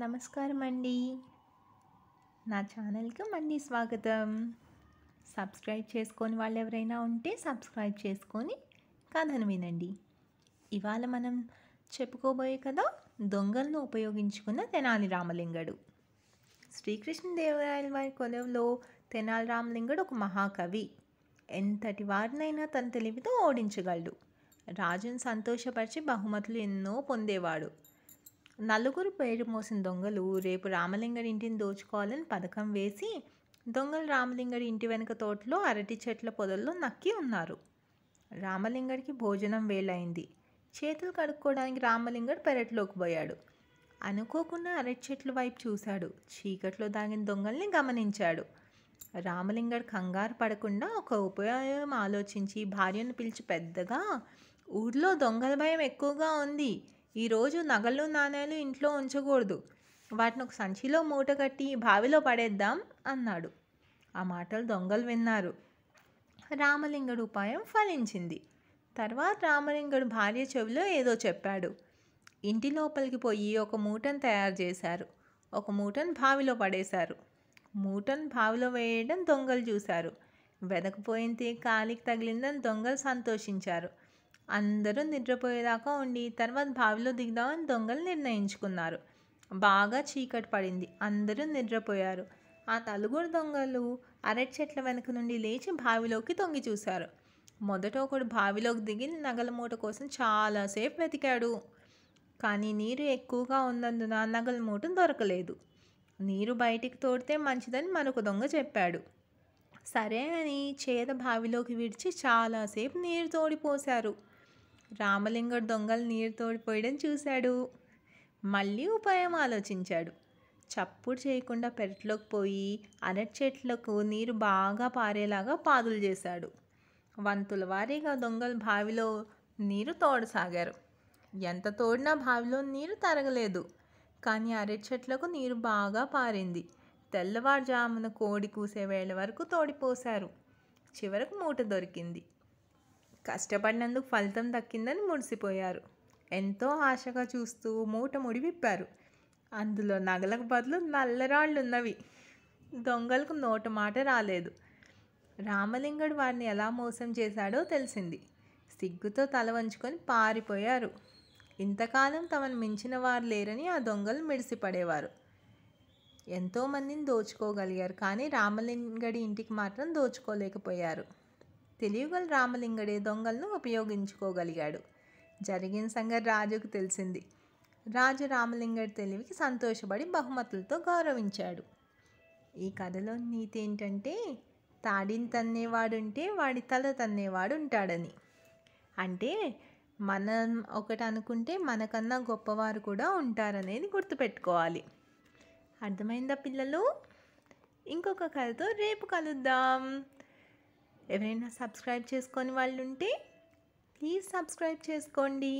నమస్కారం అండి నా ఛానల్కి మళ్ళీ స్వాగతం సబ్స్క్రైబ్ చేసుకొని వాళ్ళు ఎవరైనా ఉంటే సబ్స్క్రైబ్ చేసుకొని కథను వినండి ఇవాళ మనం చెప్పుకోబోయే కదా దొంగలను ఉపయోగించుకున్న తెనాలి రామలింగడు శ్రీకృష్ణదేవరాయల వారి కొలవులో తెనాలి రామలింగడు ఒక మహాకవి ఎంతటి వారినైనా తన తెలివితో ఓడించగలడు రాజును సంతోషపరిచి బహుమతులు ఎన్నో పొందేవాడు నలుగురు పేరు మోసిన దొంగలు రేపు రామలింగడి ఇంటిని దోచుకోవాలని పథకం వేసి దొంగలు రామలింగడి ఇంటి వెనుక తోటలో అరటి చెట్ల పొదల్లో నక్కి ఉన్నారు రామలింగడికి భోజనం వేలైంది చేతులు కడుక్కోవడానికి రామలింగడు పెరట్లోకి పోయాడు అనుకోకుండా అరటి చెట్ల వైపు చూశాడు చీకట్లో దాగిన దొంగల్ని గమనించాడు రామలింగడు కంగారు పడకుండా ఒక ఉపాయం ఆలోచించి భార్యను పిలిచి పెద్దగా ఊర్లో దొంగల భయం ఎక్కువగా ఉంది ఈరోజు నగలు నాణేలు ఇంట్లో ఉంచకూడదు వాటిని ఒక సంచిలో మూట కట్టి బావిలో పడేద్దాం అన్నాడు ఆ మాటలు దొంగలు విన్నారు రామలింగడు ఉపాయం ఫలించింది తర్వాత రామలింగడు భార్య చెవిలో ఏదో చెప్పాడు ఇంటి లోపలికి పోయి ఒక మూటను తయారు చేశారు ఒక మూటను బావిలో పడేశారు మూటను బావిలో వేయడం దొంగలు చూశారు వెదకపోయింది కాలికి తగిలిందని దొంగలు సంతోషించారు అందరూ నిద్రపోయేదాకా ఉండి తర్వాత బావిలో దిగుదామని దొంగలు నిర్ణయించుకున్నారు బాగా చీకటి పడింది అందరూ నిద్రపోయారు ఆ నలుగురు దొంగలు అరటి చెట్ల వెనుక నుండి లేచి బావిలోకి తొంగి చూశారు మొదట ఒకడు బావిలోకి దిగి నగల మూట కోసం చాలాసేపు వెతికాడు కానీ నీరు ఎక్కువగా ఉన్నందున నగల మూట దొరకలేదు నీరు బయటికి తోడితే మంచిదని మరొక దొంగ చెప్పాడు సరే అని చేద బావిలోకి విడిచి చాలాసేపు నీరు తోడిపోశారు రామలింగడు దొంగలు నీరు తోడిపోయడం చూశాడు మళ్ళీ ఉపాయం ఆలోచించాడు చప్పుడు చేయకుండా పెరట్లోకి పోయి అరటి చెట్లకు నీరు బాగా పారేలాగా పాదులు చేశాడు వంతుల వారీగా దొంగలు బావిలో నీరు తోడసాగారు ఎంత తోడినా బావిలో నీరు తరగలేదు కానీ అరటి చెట్లకు నీరు బాగా పారింది తెల్లవారుజామున కోడి కూసే వేళ వరకు తోడిపోశారు చివరకు మూట దొరికింది కష్టపడినందుకు ఫలితం దక్కిందని ముడిసిపోయారు ఎంతో ఆశగా చూస్తూ మూట ముడి విప్పారు అందులో నగలకు బదులు నల్లరాళ్ళు ఉన్నవి దొంగలకు నోట మాట రాలేదు రామలింగడు వారిని ఎలా మోసం చేశాడో తెలిసింది సిగ్గుతో తల వంచుకొని పారిపోయారు ఇంతకాలం తమను మించిన వారు లేరని ఆ దొంగలు మిడిసిపడేవారు ఎంతోమందిని దోచుకోగలిగారు కానీ రామలింగడి ఇంటికి మాత్రం దోచుకోలేకపోయారు తెలియగల రామలింగడే దొంగలను ఉపయోగించుకోగలిగాడు జరిగిన సంగతి రాజుకు తెలిసింది రాజు రామలింగడి తెలివికి సంతోషపడి బహుమతులతో గౌరవించాడు ఈ కథలో నీతి ఏంటంటే తాడిని తన్నేవాడుంటే వాడి తల తన్నేవాడు ఉంటాడని అంటే మనం ఒకటి అనుకుంటే మనకన్నా గొప్పవారు కూడా ఉంటారనేది గుర్తుపెట్టుకోవాలి అర్థమైందా పిల్లలు ఇంకొక కథతో రేపు కలుద్దాం ఎవరైనా సబ్స్క్రైబ్ చేసుకొని వాళ్ళు ఉంటే ప్లీజ్ సబ్స్క్రైబ్ చేసుకోండి